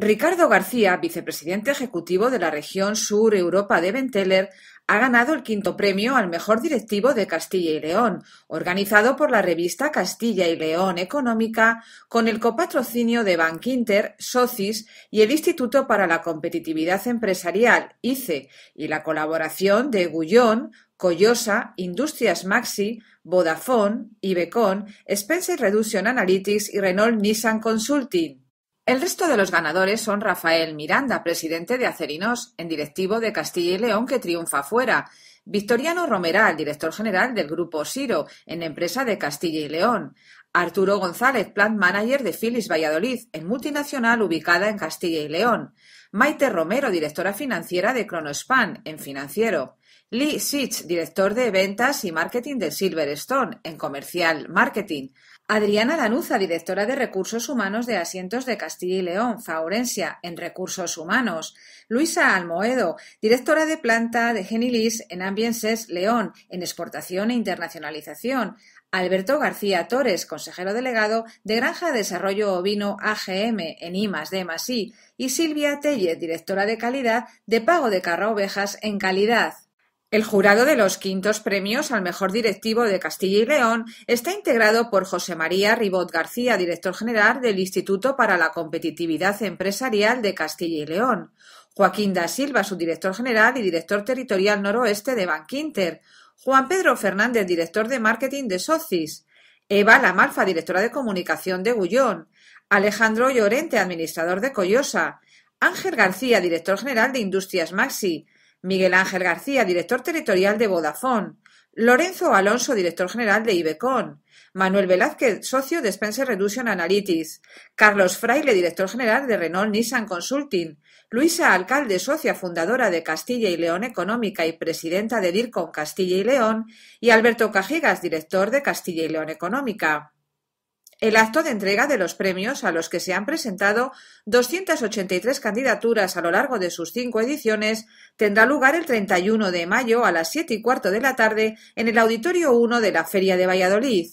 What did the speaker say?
Ricardo García, vicepresidente ejecutivo de la Región Sur Europa de Benteler, ha ganado el quinto premio al mejor directivo de Castilla y León, organizado por la revista Castilla y León Económica, con el copatrocinio de Bankinter, Socis y el Instituto para la Competitividad Empresarial, ICE, y la colaboración de Gullón, Collosa, Industrias Maxi, Vodafone, Ibecon, Spencer Reduction Analytics y Renault Nissan Consulting. El resto de los ganadores son Rafael Miranda, presidente de Acerinos, en directivo de Castilla y León que triunfa fuera, Victoriano Romeral, director general del Grupo Siro, en empresa de Castilla y León, Arturo González, plant manager de Philips Valladolid, en multinacional ubicada en Castilla y León, Maite Romero, directora financiera de Cronospan, en financiero, Lee Sitch, director de ventas y marketing de Silverstone, en comercial, marketing. Adriana Danuza, directora de recursos humanos de Asientos de Castilla y León, Faurencia, en recursos humanos. Luisa Almoedo, directora de planta de Genilis en Ambienses León, en exportación e internacionalización. Alberto García Torres, consejero delegado de Granja de Desarrollo Ovino AGM en IMAS de I. y Silvia Telle, directora de calidad de Pago de carro Ovejas en Calidad. El jurado de los quintos premios al mejor directivo de Castilla y León está integrado por José María Ribot García, director general del Instituto para la Competitividad Empresarial de Castilla y León, Joaquín da Silva, subdirector general y director territorial noroeste de Bankinter, Juan Pedro Fernández, director de marketing de Socis, Eva Lamalfa, directora de comunicación de Gullón, Alejandro Llorente, administrador de Collosa, Ángel García, director general de Industrias Maxi, Miguel Ángel García, director territorial de Vodafone, Lorenzo Alonso, director general de Ibecon, Manuel Velázquez, socio de Spencer Reduction Analytics, Carlos Fraile, director general de Renault Nissan Consulting, Luisa Alcalde, socia fundadora de Castilla y León Económica y presidenta de DIRCON Castilla y León, y Alberto Cajigas, director de Castilla y León Económica el acto de entrega de los premios a los que se han presentado 283 candidaturas a lo largo de sus cinco ediciones tendrá lugar el 31 de mayo a las siete y cuarto de la tarde en el Auditorio 1 de la Feria de Valladolid.